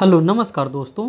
hello नमस्कार दोस्तों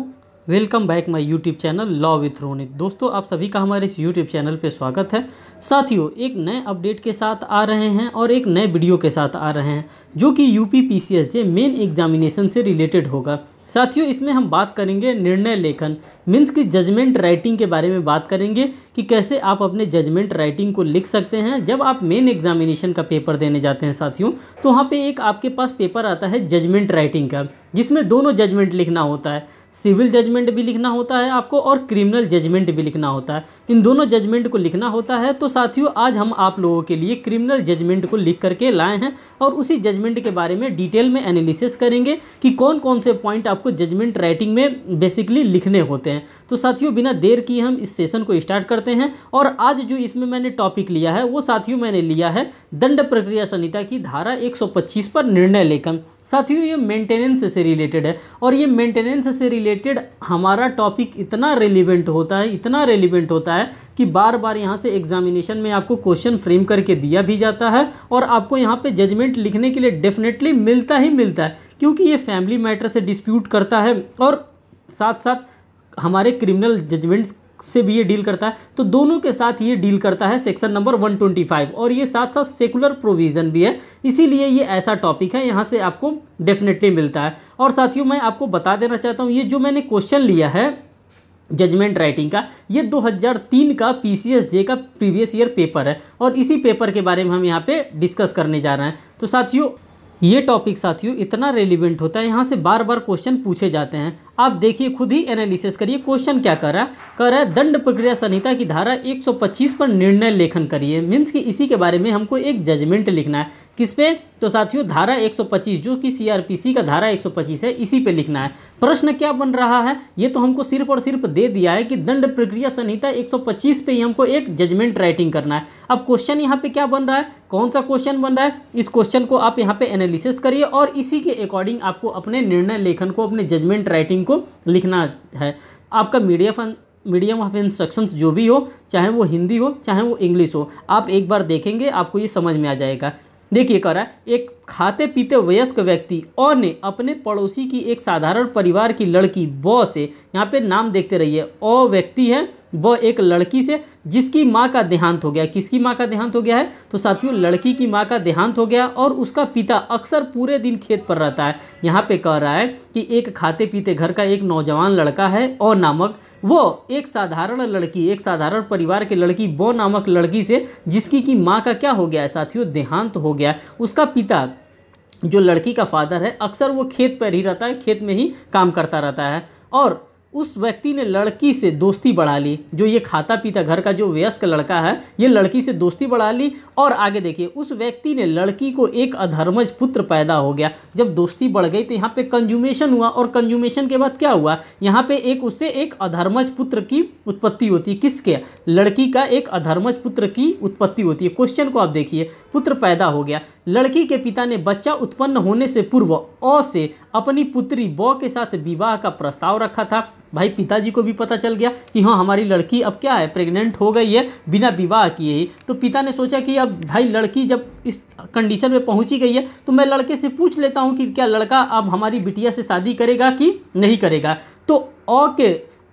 welcome back my YouTube channel law with Ronit दोस्तों आप सभी का हमारे इस यूट्यूब चैनल पे स्वागत है साथियों एक नए अपडेट के साथ आ रहे हैं और एक नए वीडियो के साथ आ रहे हैं जो कि U P P C S J main examination से रिलेटेड होगा साथियों इसमें हम बात करेंगे निर्णय लेखन मीन्स की जजमेंट राइटिंग के बारे में बात करेंगे कि कैसे आप अपने जजमेंट राइटिंग को लिख सकते हैं जब आप मेन एग्जामिनेशन का पेपर देने जाते हैं साथियों तो वहाँ पे एक आपके पास पेपर आता है जजमेंट राइटिंग का जिसमें दोनों जजमेंट लिखना होता है सिविल जजमेंट भी लिखना होता है आपको और क्रिमिनल जजमेंट भी लिखना होता है इन दोनों जजमेंट को लिखना होता है तो साथियों आज हम आप लोगों के लिए क्रिमिनल जजमेंट को लिख करके लाए हैं और उसी जजमेंट के बारे में डिटेल में एनालिसिस करेंगे कि कौन कौन से पॉइंट आपको जजमेंट राइटिंग में बेसिकली लिखने होते हैं तो साथियों बिना देर की हम इस सेशन को स्टार्ट करते हैं और आज जो इसमें मैंने टॉपिक लिया है वो साथियों मैंने लिया है दंड प्रक्रिया संहिता की धारा 125 पर निर्णय लेखन साथियों ये मेंटेनेंस से रिलेटेड है और ये मेंटेनेंस से रिलेटेड हमारा टॉपिक इतना रेलिवेंट होता है इतना रेलिवेंट होता है कि बार बार यहाँ से एग्जामिनेशन में आपको क्वेश्चन फ्रेम करके दिया भी जाता है और आपको यहाँ पे जजमेंट लिखने के लिए डेफिनेटली मिलता ही मिलता है क्योंकि ये फैमिली मैटर से डिस्प्यूट करता है और साथ साथ हमारे क्रिमिनल जजमेंट्स से भी ये डील करता है तो दोनों के साथ ये डील करता है सेक्शन नंबर 125 और ये साथ साथ सेकुलर प्रोविज़न भी है इसीलिए ये ऐसा टॉपिक है यहाँ से आपको डेफिनेटली मिलता है और साथियों मैं आपको बता देना चाहता हूँ ये जो मैंने क्वेश्चन लिया है जजमेंट राइटिंग का ये 2003 का पी जे का प्रीवियस ईयर पेपर है और इसी पेपर के बारे में हम यहाँ पर डिस्कस करने जा रहे हैं तो साथियों ये टॉपिक साथियों इतना रेलिवेंट होता है यहाँ से बार बार क्वेश्चन पूछे जाते हैं आप देखिए खुद ही एनालिसिस करिए क्वेश्चन क्या कर रहा है कर रहा है दंड प्रक्रिया संहिता की धारा 125 पर निर्णय लेखन करिए मीन्स कि इसी के बारे में हमको एक जजमेंट लिखना है किस पे तो साथियों धारा 125 जो कि सीआरपीसी का धारा 125 है इसी पे लिखना है प्रश्न क्या बन रहा है ये तो हमको सिर्फ और सिर्फ दे दिया है कि दंड प्रक्रिया संहिता एक पे ही हमको एक जजमेंट राइटिंग करना है अब क्वेश्चन यहाँ पे क्या बन रहा है कौन सा क्वेश्चन बन रहा है इस क्वेश्चन को आप यहाँ पे एनालिसिस करिए और इसी के अकॉर्डिंग आपको अपने निर्णय लेखन को अपने जजमेंट राइटिंग इनको लिखना है आपका मीडिया फन मीडियम ऑफ इंस्ट्रक्शंस जो भी हो चाहे वो हिंदी हो चाहे वो इंग्लिश हो आप एक बार देखेंगे आपको ये समझ में आ जाएगा देखिए कह रहा है एक खाते पीते वयस्क व्यक्ति और ने अपने पड़ोसी की एक साधारण परिवार की लड़की ब से यहाँ पे नाम देखते रहिए ओ व्यक्ति है ब एक लड़की से जिसकी माँ का देहांत हो गया किसकी माँ का देहांत हो गया है तो साथियों लड़की की माँ का देहांत हो गया और उसका पिता अक्सर पूरे दिन खेत पर रहता है यहाँ पे कह रहा है कि एक खाते पीते घर का एक नौजवान लड़का है ओ नामक वो एक साधारण लड़की एक साधारण परिवार की लड़की बो नामक लड़की से जिसकी की माँ का क्या हो गया है साथियों देहांत हो गया उसका पिता जो लड़की का फादर है अक्सर वो खेत पर ही रहता है खेत में ही काम करता रहता है और उस व्यक्ति ने लड़की से दोस्ती बढ़ा ली जो ये खाता पीता घर का जो वयस्क लड़का है ये लड़की से दोस्ती बढ़ा ली और आगे देखिए उस व्यक्ति ने लड़की को एक अधर्मज पुत्र पैदा हो गया जब दोस्ती बढ़ गई तो यहाँ पे कंज्यूमेशन हुआ और कंज्यूमेशन के बाद क्या हुआ यहाँ पे एक उससे एक अधर्मज पुत्र की उत्पत्ति होती है किसके लड़की का एक अधर्मज पुत्र की उत्पत्ति होती है क्वेश्चन को आप देखिए पुत्र पैदा हो गया लड़की के पिता ने बच्चा उत्पन्न होने से पूर्व अ से अपनी पुत्री ब के साथ विवाह का प्रस्ताव रखा था भाई पिताजी को भी पता चल गया कि हाँ हमारी लड़की अब क्या है प्रेग्नेंट हो गई है बिना विवाह किए ही तो पिता ने सोचा कि अब भाई लड़की जब इस कंडीशन में पहुंची गई है तो मैं लड़के से पूछ लेता हूँ कि क्या लड़का अब हमारी बिटिया से शादी करेगा कि नहीं करेगा तो अ के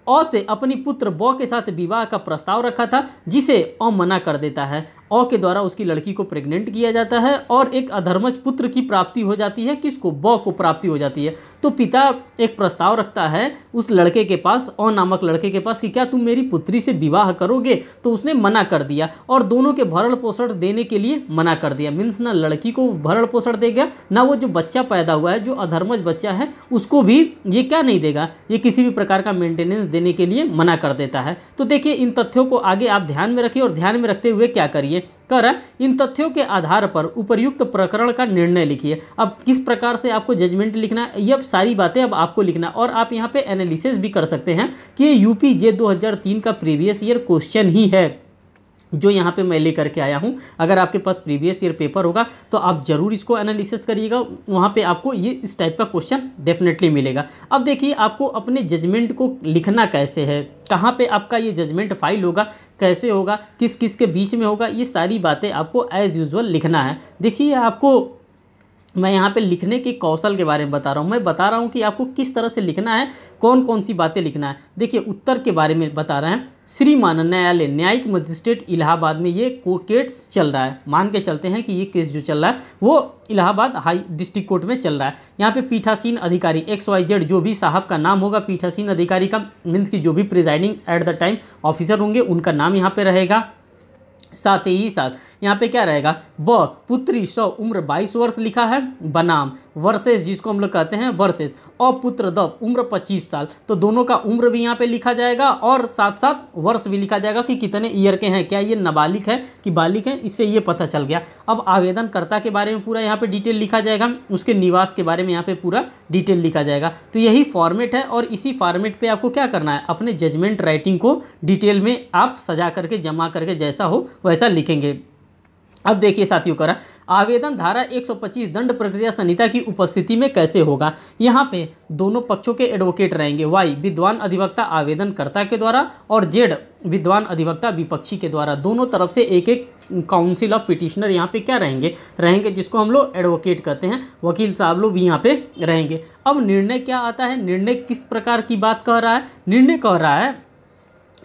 अ से अपनी पुत्र ब के साथ विवाह का प्रस्ताव रखा था जिसे अ मना कर देता है अ के द्वारा उसकी लड़की को प्रेग्नेंट किया जाता है और एक अधर्मज पुत्र की प्राप्ति हो जाती है किसको ब को प्राप्ति हो जाती है तो पिता एक प्रस्ताव रखता है उस लड़के के पास अ नामक लड़के के पास कि क्या तुम मेरी पुत्री से विवाह करोगे तो उसने मना कर दिया और दोनों के भरण पोषण देने के लिए मना कर दिया मीन्स ना लड़की को भरण पोषण देगा ना वो जो बच्चा पैदा हुआ है जो अधर्मज बच्चा है उसको भी ये क्या नहीं देगा ये किसी भी प्रकार का मेंटेनेंस देने के लिए मना कर देता है तो देखिए इन तथ्यों को आगे आप ध्यान में रखिए और ध्यान में रखते हुए क्या करिए कर इन तथ्यों के आधार पर उपर्युक्त प्रकरण का निर्णय लिखिए अब किस प्रकार से आपको जजमेंट लिखना है ये सारी बातें अब आपको लिखना और आप यहाँ पे एनालिसिस भी कर सकते हैं कि यूपी जे दो का प्रीवियस ईयर क्वेश्चन ही है जो यहाँ पे मैं ले के आया हूँ अगर आपके पास प्रीवियस ईयर पेपर होगा तो आप ज़रूर इसको एनालिसिस करिएगा वहाँ पे आपको ये इस टाइप का क्वेश्चन डेफिनेटली मिलेगा अब देखिए आपको अपने जजमेंट को लिखना कैसे है कहाँ पे आपका ये जजमेंट फाइल होगा कैसे होगा किस किस के बीच में होगा ये सारी बातें आपको एज़ यूजल लिखना है देखिए आपको मैं यहाँ पे लिखने के कौशल के बारे में बता रहा हूँ मैं बता रहा हूँ कि आपको किस तरह से लिखना है कौन कौन सी बातें लिखना है देखिए उत्तर के बारे में बता रहे हैं श्री मानन न्यायालय न्यायिक मजिस्ट्रेट इलाहाबाद में ये केस चल रहा है मान के चलते हैं कि ये केस जो चल रहा है वो इलाहाबाद हाई डिस्ट्रिक्ट कोर्ट में चल रहा है यहाँ पे पीठासीन अधिकारी एक्स वाई जेड जो भी साहब का नाम होगा पीठासीन अधिकारी का मीन्स की जो भी presiding at the time officer होंगे उनका नाम यहाँ पर रहेगा साथ ही साथ यहाँ पे क्या रहेगा ब पुत्री स उम्र 22 वर्ष लिखा है बनाम वर्सेस जिसको हम लोग कहते हैं वर्सेस अपुत्र द उम्र 25 साल तो दोनों का उम्र भी यहाँ पे लिखा जाएगा और साथ साथ वर्ष भी लिखा जाएगा कि कितने ईयर के हैं क्या ये नाबालिग है कि बालिक है इससे ये पता चल गया अब आवेदनकर्ता के बारे में पूरा यहाँ पर डिटेल लिखा जाएगा उसके निवास के बारे में यहाँ पर पूरा डिटेल लिखा जाएगा तो यही फॉर्मेट है और इसी फॉर्मेट पर आपको क्या करना है अपने जजमेंट राइटिंग को डिटेल में आप सजा करके जमा करके जैसा हो वैसा लिखेंगे अब देखिए साथियों करा आवेदन धारा 125 दंड प्रक्रिया संहिता की उपस्थिति में कैसे होगा यहाँ पे दोनों पक्षों के एडवोकेट रहेंगे वाई विद्वान अधिवक्ता आवेदनकर्ता के द्वारा और जेड विद्वान अधिवक्ता विपक्षी के द्वारा दोनों तरफ से एक एक काउंसिल ऑफ पिटिशनर यहाँ पे क्या रहेंगे रहेंगे जिसको हम लोग एडवोकेट कहते हैं वकील साहब लोग भी यहाँ पे रहेंगे अब निर्णय क्या आता है निर्णय किस प्रकार की बात कह रहा है निर्णय कह रहा है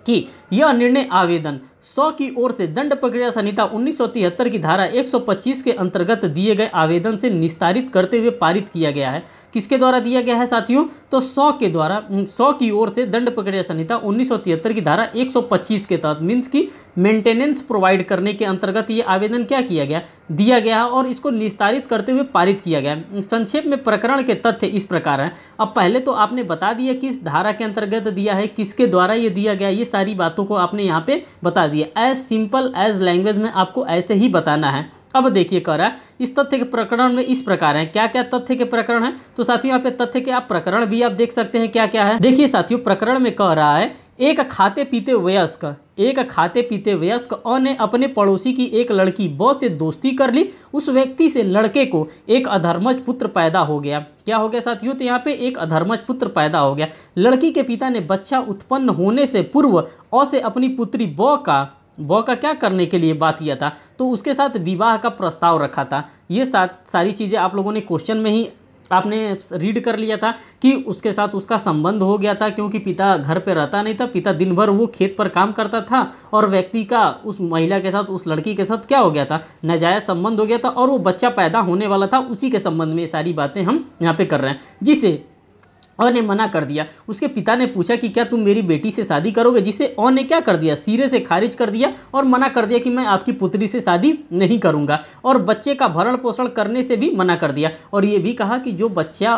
कि यह निर्णय आवेदन सौ की ओर से दंड प्रक्रिया संहिता उन्नीस की धारा 125 के अंतर्गत दिए गए आवेदन से निस्तारित करते हुए पारित किया गया है किसके द्वारा दिया गया है साथियों तो सौ के द्वारा सौ की ओर से दंड प्रक्रिया संहिता उन्नीस की धारा 125 के तहत मीन्स की मेंटेनेंस प्रोवाइड करने के अंतर्गत ये आवेदन क्या किया गया दिया गया है और इसको निस्तारित करते हुए पारित किया गया संक्षेप में प्रकरण के तथ्य इस प्रकार हैं अब पहले तो आपने बता दिया किस धारा के अंतर्गत दिया है किसके द्वारा ये दिया गया ये सारी बातों को आपने यहाँ पर बता दिया दिया एज सिंपल एज लैंग्वेज में आपको ऐसे ही बताना है अब देखिए कह रहा है इस तथ्य के प्रकरण में इस प्रकार है क्या क्या तथ्य के प्रकरण है तो साथियों यहाँ पे तथ्य के आप प्रकरण भी आप देख सकते हैं क्या क्या है देखिए साथियों प्रकरण में कह रहा है एक खाते पीते वयस्क एक खाते पीते वयस्क अ ने अपने पड़ोसी की एक लड़की बौ से दोस्ती कर ली उस व्यक्ति से लड़के को एक अधर्मज पुत्र पैदा हो गया क्या हो गया साथियों तो यहाँ पे एक अधर्मज पुत्र पैदा हो गया लड़की के पिता ने बच्चा उत्पन्न होने से पूर्व अ से अपनी पुत्री बौ का बॉ का क्या करने के लिए बात किया था तो उसके साथ विवाह का प्रस्ताव रखा था ये साथ सारी चीज़ें आप लोगों ने क्वेश्चन में ही आपने रीड कर लिया था कि उसके साथ उसका संबंध हो गया था क्योंकि पिता घर पर रहता नहीं था पिता दिन भर वो खेत पर काम करता था और व्यक्ति का उस महिला के साथ उस लड़की के साथ क्या हो गया था नजायज़ संबंध हो गया था और वो बच्चा पैदा होने वाला था उसी के संबंध में सारी बातें हम यहाँ पे कर रहे हैं जिसे और ने मना कर दिया उसके पिता ने पूछा कि क्या तुम मेरी बेटी से शादी करोगे जिसे और ने क्या कर दिया सिरे से खारिज कर दिया और मना कर दिया कि मैं आपकी पुत्री से शादी नहीं करूँगा और बच्चे का भरण पोषण करने से भी मना कर दिया और ये भी कहा कि जो बच्चा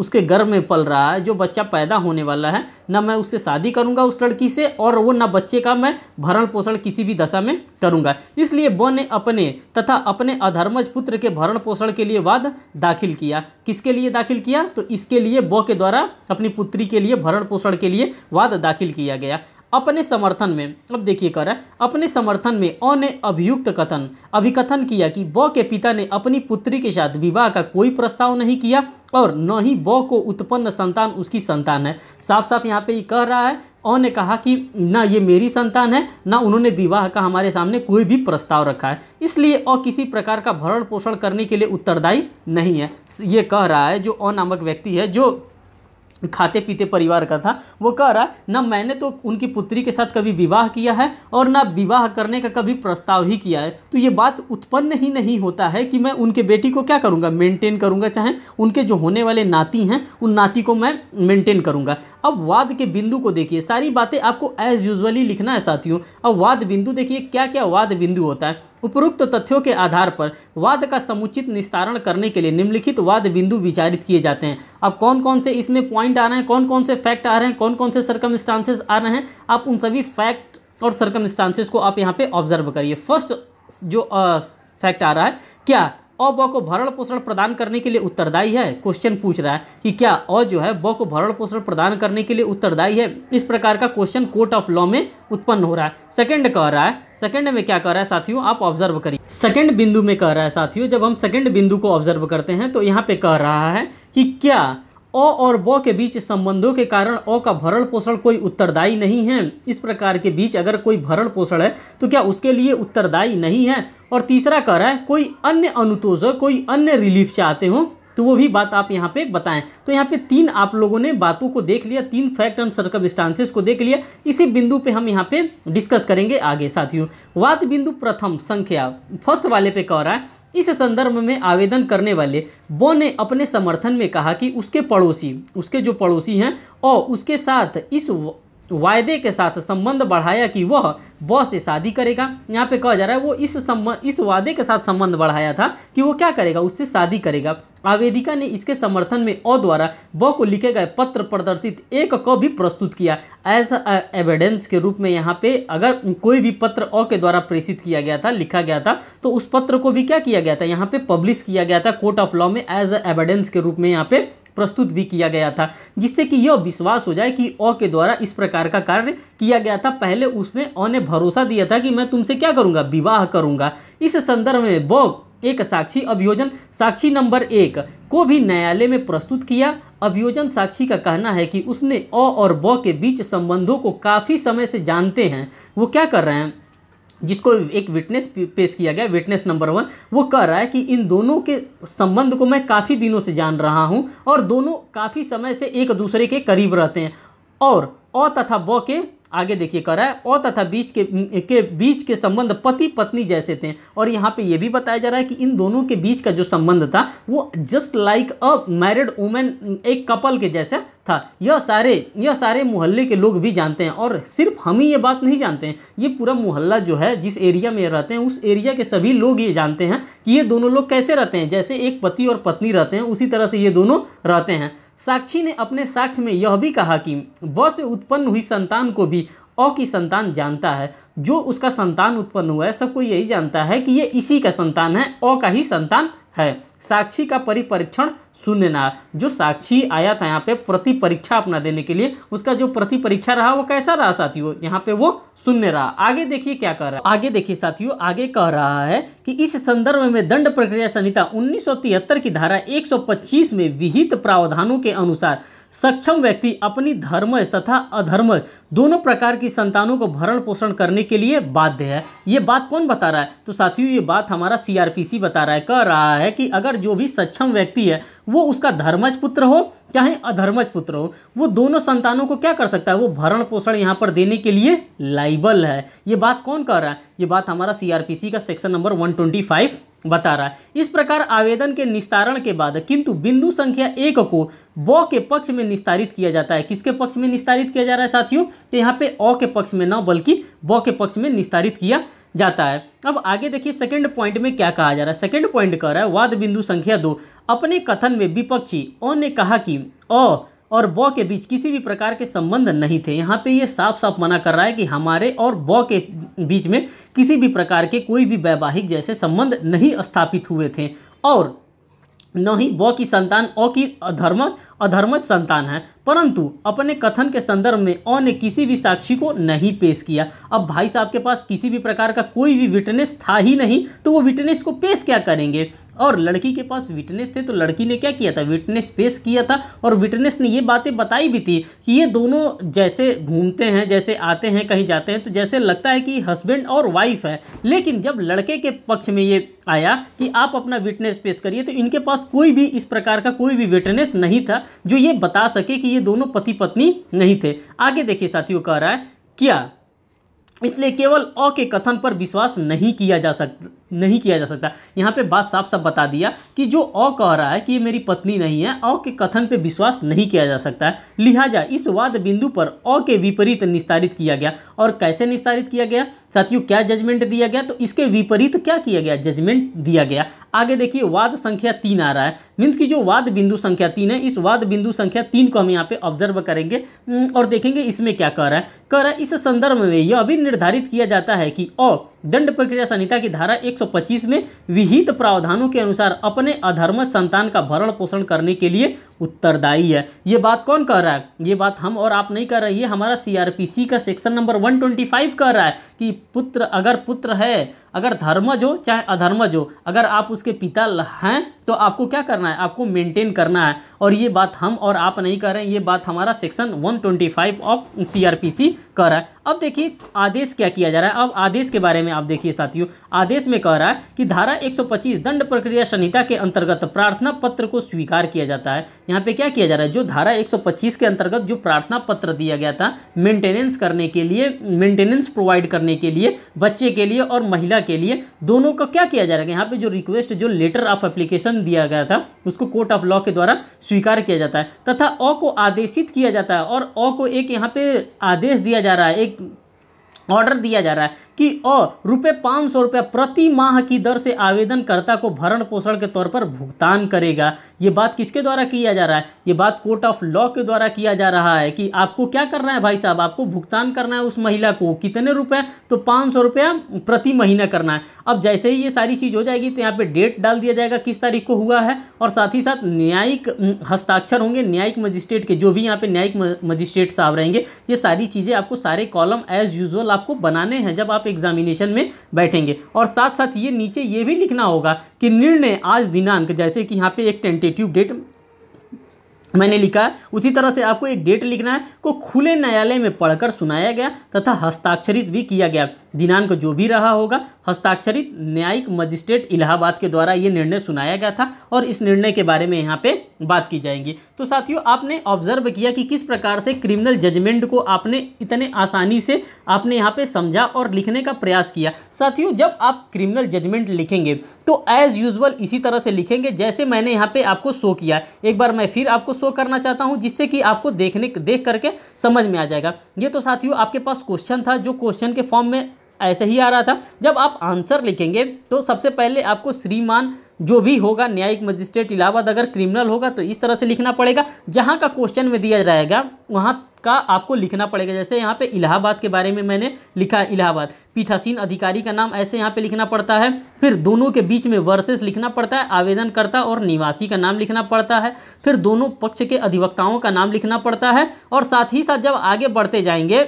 उसके गर्भ में पल रहा है जो बच्चा पैदा होने वाला है ना मैं उससे शादी करूँगा उस लड़की से और वो ना बच्चे का मैं भरण पोषण किसी भी दशा में करूँगा इसलिए व ने अपने तथा अपने अधर्मज पुत्र के भरण पोषण के लिए वाद दाखिल किया किसके लिए दाखिल किया तो इसके लिए व के द्वारा अपनी पुत्री के लिए भरण पोषण के लिए वाद दाखिल किया गया अपने समर्थन में अब देखिए कर अपने समर्थन में अ ने अभियुक्त कथन अभिकथन किया कि ब के पिता ने अपनी पुत्री के साथ विवाह का कोई प्रस्ताव नहीं किया और न ही ब को उत्पन्न संतान उसकी संतान है साफ साफ यहाँ पे ये कह रहा है अ ने कहा कि ना ये मेरी संतान है ना उन्होंने विवाह का हमारे सामने कोई भी प्रस्ताव रखा है इसलिए अ किसी प्रकार का भरण पोषण करने के लिए उत्तरदायी नहीं है ये कह रहा है जो अ नामक व्यक्ति है जो खाते पीते परिवार का था वो कह रहा है ना मैंने तो उनकी पुत्री के साथ कभी विवाह किया है और ना विवाह करने का कभी प्रस्ताव ही किया है तो ये बात उत्पन्न ही नहीं होता है कि मैं उनके बेटी को क्या करूँगा मेंटेन करूँगा चाहे उनके जो होने वाले नाती हैं उन नाती को मैं मेंटेन करूँगा अब वाद के बिंदु को देखिए सारी बातें आपको एज यूजली लिखना है साथियों अब वाद बिंदु देखिए क्या क्या वाद बिंदु होता है उपरोक्त तथ्यों के आधार पर वाद का समुचित निस्तारण करने के लिए निम्नलिखित वाद बिंदु विचारित किए जाते हैं अब कौन कौन से इसमें पॉइंट आ रहे हैं कौन कौन से फैक्ट आ रहे हैं कौन कौन से सरकम आ रहे हैं आप उन सभी फैक्ट और सरकम को आप यहाँ पर ऑब्जर्व करिए फर्स्ट जो फैक्ट आ रहा है क्या अ ब को भरण पोषण प्रदान करने के लिए उत्तरदायी है क्वेश्चन पूछ रहा है कि क्या अ जो है ब को भरण पोषण प्रदान करने के लिए उत्तरदायी है इस प्रकार का क्वेश्चन कोर्ट ऑफ लॉ में उत्पन्न हो रहा है सेकंड कह रहा है सेकंड में क्या कह रहा है साथियों आप ऑब्जर्व करिए सेकंड बिंदु में कह रहा है साथियों जब हम सेकंड बिंदु को ऑब्जर्व करते हैं तो यहाँ पे कह रहा है कि क्या अ और ब के बीच संबंधों के कारण अ का भरण पोषण कोई उत्तरदायी नहीं है इस प्रकार के बीच अगर कोई भरण पोषण है तो क्या उसके लिए उत्तरदायी नहीं है और तीसरा कह रहा है कोई अन्य अनुतोज कोई अन्य रिलीफ चाहते हो तो वो भी बात आप यहाँ पे बताएं तो यहाँ पे तीन आप लोगों ने बातों को देख लिया तीन फैक्ट एंड स्टांसेस को देख लिया इसी बिंदु पे हम यहाँ पे डिस्कस करेंगे आगे साथियों वाद बिंदु प्रथम संख्या फर्स्ट वाले पे कह रहा है इस संदर्भ में आवेदन करने वाले बो ने अपने समर्थन में कहा कि उसके पड़ोसी उसके जो पड़ोसी हैं और उसके साथ इस वायदे के साथ संबंध बढ़ाया कि वह बॉस से शादी करेगा यहाँ पे कहा जा रहा है वो इस संबंध इस वादे के साथ संबंध बढ़ाया था कि वो क्या करेगा उससे शादी करेगा आवेदिका ने इसके समर्थन में अ द्वारा ब को लिखे गए पत्र प्रदर्शित एक क भी प्रस्तुत किया एज एविडेंस के रूप में यहाँ पे अगर कोई भी पत्र अ के द्वारा प्रेषित किया गया था लिखा गया था तो उस पत्र को भी क्या किया गया था यहाँ पे पब्लिश किया गया था कोर्ट ऑफ लॉ में एज एविडेंस के रूप में यहाँ पे प्रस्तुत भी किया गया था जिससे कि यह विश्वास हो जाए कि अ के द्वारा इस प्रकार का कार्य किया गया था पहले उसने अ ने भरोसा दिया था कि मैं तुमसे क्या करूँगा विवाह करूँगा इस संदर्भ में ब एक साक्षी अभियोजन साक्षी नंबर एक को भी न्यायालय में प्रस्तुत किया अभियोजन साक्षी का कहना है कि उसने अ और ब के बीच संबंधों को काफ़ी समय से जानते हैं वो क्या कर रहे हैं जिसको एक विटनेस पेश किया गया विटनेस नंबर वन वो कह रहा है कि इन दोनों के संबंध को मैं काफ़ी दिनों से जान रहा हूँ और दोनों काफ़ी समय से एक दूसरे के करीब रहते हैं और अ तथा ब के आगे देखिए कह रहा है और तथा बीच के के बीच के संबंध पति पत्नी जैसे थे और यहाँ पे ये भी बताया जा रहा है कि इन दोनों के बीच का जो संबंध था वो just like a married women एक कपल के जैसे था यह सारे यह सारे मोहल्ले के लोग भी जानते हैं और सिर्फ हम ही ये बात नहीं जानते हैं ये पूरा मोहल्ला जो है जिस एरिया में रहते हैं उस एरिया के सभी लोग ये जानते हैं कि ये दोनों लोग कैसे रहते हैं जैसे एक पति और पत्नी रहते हैं उसी तरह से ये दोनों रहते हैं साक्षी ने अपने साक्ष्य में यह भी कहा कि व से उत्पन्न हुई संतान को भी अ की संतान जानता है जो उसका संतान उत्पन्न हुआ है सबको यही जानता है कि ये इसी का संतान है अ का ही संतान है साक्षी का परिपरीक्षण शून्य ना जो साक्षी आया था यहाँ पे प्रति परीक्षा अपना देने के लिए उसका जो प्रति परीक्षा रहा वो कैसा रहा साथियों यहाँ पे वो शून्य रहा आगे देखिए क्या कह रहा है आगे देखिए साथियों आगे कह रहा है कि इस संदर्भ में दंड प्रक्रिया संहिता उन्नीस की धारा एक में विहित प्रावधानों के अनुसार सक्षम व्यक्ति अपनी धर्म तथा अधर्म दोनों प्रकार की संतानों को भरण पोषण करने के लिए बाध्य है ये बात कौन बता रहा है तो साथियों ये बात हमारा सीआरपीसी बता रहा है कह रहा है है कि अगर जो भी सक्षम व्यक्ति है वो उसका धर्मज पुत्र हो चाहे अधर्मज पुत्र हो वो दोनों संतानों को क्या कर सकता है वो भरण पोषण यहाँ पर देने के लिए लाइबल है ये बात कौन कर रहा है ये बात हमारा सीआरपीसी का सेक्शन नंबर 125 बता रहा है इस प्रकार आवेदन के निस्तारण के बाद किंतु बिंदु संख्या एक को ब के पक्ष में निस्तारित किया जाता है किसके पक्ष में निस्तारित किया जा रहा है साथियों तो यहाँ पे अ के पक्ष में ना बल्कि ब के पक्ष में निस्तारित किया जाता है अब आगे देखिए सेकंड पॉइंट में क्या कहा जा रहा है सेकंड पॉइंट कह रहा है वाद बिंदु संख्या दो अपने कथन में विपक्षी ओ ने कहा कि अ और ब के बीच किसी भी प्रकार के संबंध नहीं थे यहाँ पे ये साफ साफ मना कर रहा है कि हमारे और ब के बीच में किसी भी प्रकार के कोई भी वैवाहिक जैसे संबंध नहीं स्थापित हुए थे और न ही ब की संतान अ की अधर्म अधर्म संतान है परंतु अपने कथन के संदर्भ में ओ ने किसी भी साक्षी को नहीं पेश किया अब भाई साहब के पास किसी भी प्रकार का कोई भी विटनेस था ही नहीं तो वो विटनेस को पेश क्या करेंगे और लड़की के पास विटनेस थे तो लड़की ने क्या किया था विटनेस पेश किया था और विटनेस ने ये बातें बताई भी थी कि ये दोनों जैसे घूमते हैं जैसे आते हैं कहीं जाते हैं तो जैसे लगता है कि हस्बैंड और वाइफ है लेकिन जब लड़के के पक्ष में ये आया कि आप अपना विटनेस पेश करिए तो इनके पास कोई भी इस प्रकार का कोई भी विटनेस नहीं था जो ये बता सके कि ये दोनों पति पत्नी नहीं थे आगे देखिए साथियों कह रहा है क्या इसलिए केवल अ के कथन पर विश्वास नहीं किया जा सक नहीं किया जा सकता यहाँ पे बात साफ साफ बता दिया कि जो अ कह रहा है कि ये मेरी पत्नी नहीं है अ के कथन पे विश्वास नहीं किया जा सकता है लिहाजा इस वाद बिंदु पर अ के विपरीत निस्तारित किया गया और कैसे निस्तारित किया गया साथियों क्या जजमेंट दिया गया तो इसके विपरीत क्या किया गया जजमेंट दिया गया आगे देखिए वाद संख्या तीन आ रहा है मीन्स की जो वाद बिंदु संख्या तीन है इस वाद बिंदु संख्या तीन को हम यहाँ पे ऑब्जर्व करेंगे और देखेंगे इसमें क्या कह रहा है कह रहा है इस संदर्भ में यह अभी निर्धारित किया जाता है कि अ दंड प्रक्रिया संहिता की धारा 125 में विहित प्रावधानों के अनुसार अपने अधर्म संतान का भरण पोषण करने के लिए उत्तरदायी है ये बात कौन कह रहा है ये बात हम और आप नहीं कह रहे ये हमारा सीआरपीसी का सेक्शन नंबर 125 कह रहा है कि पुत्र अगर पुत्र है अगर धर्मज हो चाहे अधर्मज हो अगर आप उसके पिता हैं तो आपको क्या करना है आपको मेंटेन करना है और ये बात हम और आप नहीं कर रहे हैं ये बात हमारा सेक्शन 125 ऑफ सीआरपीसी कह रहा है अब देखिए आदेश क्या किया जा रहा है अब आदेश के बारे में आप देखिए साथियों आदेश में कह रहा है कि धारा 125 दंड प्रक्रिया संहिता के अंतर्गत प्रार्थना पत्र को स्वीकार किया जाता है यहाँ पे क्या किया जा रहा है जो धारा 125 के अंतर्गत जो प्रार्थना पत्र दिया गया था मेंटेनेंस करने के लिए मेंटेनेंस प्रोवाइड करने के लिए बच्चे के लिए और महिला के लिए दोनों का क्या किया जा रहा है यहाँ पे जो रिक्वेस्ट जो लेटर ऑफ एप्लीकेशन दिया गया था उसको कोर्ट ऑफ लॉ के द्वारा स्वीकार किया जाता है तथा अ को आदेशित किया जाता है और अ को एक यहाँ पे आदेश दिया जा रहा है एक ऑर्डर दिया जा रहा है कि अ रुपये पाँच सौ रुपया प्रति माह की दर से आवेदनकर्ता को भरण पोषण के तौर पर भुगतान करेगा ये बात किसके द्वारा किया जा रहा है ये बात कोर्ट ऑफ लॉ के द्वारा किया जा रहा है कि आपको क्या करना है भाई साहब आपको भुगतान करना है उस महिला को कितने रुपये तो पाँच सौ रुपया प्रति महीना करना है अब जैसे ही ये सारी चीज़ हो जाएगी तो यहाँ पर डेट डाल दिया जाएगा किस तारीख को हुआ है और साथ ही साथ न्यायिक हस्ताक्षर होंगे न्यायिक मजिस्ट्रेट के जो भी यहाँ पर न्यायिक मजिस्ट्रेट साहब रहेंगे ये सारी चीज़ें आपको सारे कॉलम एज यूजल आप आपको बनाने हैं जब आप एग्जामिनेशन में बैठेंगे और साथ साथ ये नीचे ये भी लिखना होगा कि निर्णय आज दिनांक जैसे कि यहाँ पे एक टेंटेटिव डेट मैंने लिखा है उसी तरह से आपको एक डेट लिखना है को खुले न्यायालय में पढ़कर सुनाया गया तथा हस्ताक्षरित भी किया गया दिनांक जो भी रहा होगा हस्ताक्षरित न्यायिक मजिस्ट्रेट इलाहाबाद के द्वारा ये निर्णय सुनाया गया था और इस निर्णय के बारे में यहाँ पे बात की जाएगी तो साथियों आपने ऑब्जर्व किया कि किस प्रकार से क्रिमिनल जजमेंट को आपने इतने आसानी से आपने यहाँ पे समझा और लिखने का प्रयास किया साथियों जब आप क्रिमिनल जजमेंट लिखेंगे तो एज़ यूजल इसी तरह से लिखेंगे जैसे मैंने यहाँ पर आपको शो किया एक बार मैं फिर आपको शो करना चाहता हूँ जिससे कि आपको देखने देख करके समझ में आ जाएगा ये तो साथियों आपके पास क्वेश्चन था जो क्वेश्चन के फॉर्म में ऐसे ही आ रहा था जब आप आंसर लिखेंगे तो सबसे पहले आपको श्रीमान जो भी होगा न्यायिक मजिस्ट्रेट इलाहाबाद अगर क्रिमिनल होगा तो इस तरह से लिखना पड़ेगा जहाँ का क्वेश्चन में दिया जाएगा वहाँ का आपको लिखना पड़ेगा जैसे यहाँ पे इलाहाबाद के बारे में मैंने लिखा इलाहाबाद पीठासीन अधिकारी का नाम ऐसे यहाँ पे लिखना पड़ता है फिर दोनों के बीच में वर्सेस लिखना पड़ता है आवेदनकर्ता और निवासी का नाम लिखना पड़ता है फिर दोनों पक्ष के अधिवक्ताओं का नाम लिखना पड़ता है और साथ ही साथ जब आगे बढ़ते जाएंगे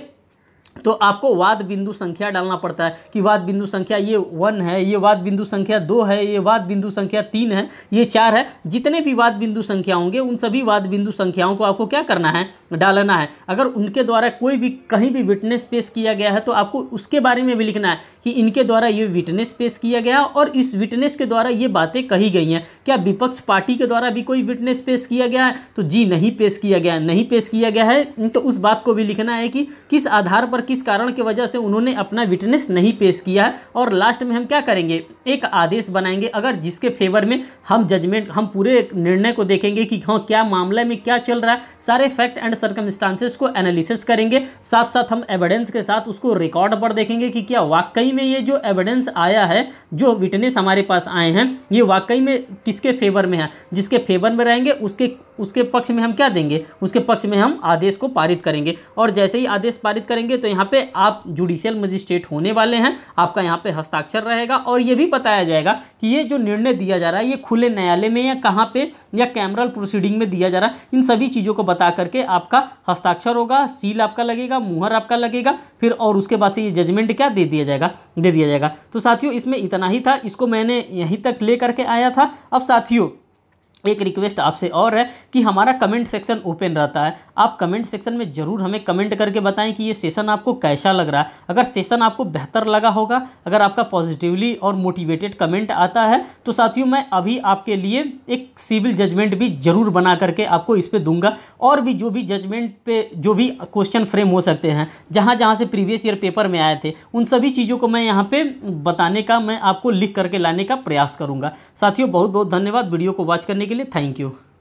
तो आपको वाद बिंदु संख्या डालना पड़ता है कि वाद बिंदु संख्या ये वन है ये वाद बिंदु संख्या दो है ये वाद बिंदु संख्या तीन है ये चार है जितने भी वाद बिंदु संख्या होंगे उन सभी वाद बिंदु संख्याओं को आपको क्या करना है डालना है अगर उनके द्वारा कोई भी कहीं भी विटनेस पेश किया गया है तो आपको उसके बारे में भी लिखना है कि इनके द्वारा ये विटनेस पेश किया गया और इस विटनेस के द्वारा ये बातें कही गई हैं क्या विपक्ष पार्टी के द्वारा भी कोई विटनेस पेश किया गया है तो जी नहीं पेश किया गया नहीं पेश किया गया है तो उस बात को भी लिखना है कि किस आधार पर किस कारण की वजह से उन्होंने अपना विटनेस नहीं पेश किया है और लास्ट में हम क्या करेंगे एक आदेश बनाएंगे अगर जिसके फेवर में हम जजमेंट हम पूरे निर्णय को देखेंगे कि हाँ क्या मामले में क्या चल रहा है सारे फैक्ट एंड सर्कमस्टांसेस को एनालिसिस करेंगे साथ साथ हम एविडेंस के साथ उसको रिकॉर्ड पर देखेंगे कि क्या वाकई में ये जो एविडेंस आया है जो विटनेस हमारे पास आए हैं ये वाकई में किसके फेवर में है जिसके फेवर में रहेंगे उसके उसके पक्ष में हम क्या देंगे उसके पक्ष में हम आदेश को पारित करेंगे और जैसे ही आदेश पारित करेंगे तो यहाँ पे आप जुडिशियल मजिस्ट्रेट होने वाले हैं आपका यहाँ पे हस्ताक्षर रहेगा और ये भी बताया जाएगा कि ये जो निर्णय दिया जा रहा है ये खुले न्यायालय में या कहाँ पे या कैमरल प्रोसीडिंग में दिया जा रहा है इन सभी चीज़ों को बता करके आपका हस्ताक्षर होगा सील आपका लगेगा मुहर आपका लगेगा फिर और उसके बाद से ये जजमेंट क्या दे दिया जाएगा दे दिया जाएगा तो साथियों इसमें इतना ही था इसको मैंने यहीं तक ले करके आया था अब साथियों एक रिक्वेस्ट आपसे और है कि हमारा कमेंट सेक्शन ओपन रहता है आप कमेंट सेक्शन में ज़रूर हमें कमेंट करके बताएं कि ये सेशन आपको कैसा लग रहा है अगर सेशन आपको बेहतर लगा होगा अगर आपका पॉजिटिवली और मोटिवेटेड कमेंट आता है तो साथियों मैं अभी आपके लिए एक सिविल जजमेंट भी ज़रूर बना करके आपको इस पर दूंगा और भी जो भी जजमेंट पे जो भी क्वेश्चन फ्रेम हो सकते हैं जहाँ जहाँ से प्रीवियस ईयर पेपर में आए थे उन सभी चीज़ों को मैं यहाँ पर बताने का मैं आपको लिख करके लाने का प्रयास करूँगा साथियों बहुत बहुत धन्यवाद वीडियो को वॉच करने के के लिए थैंक यू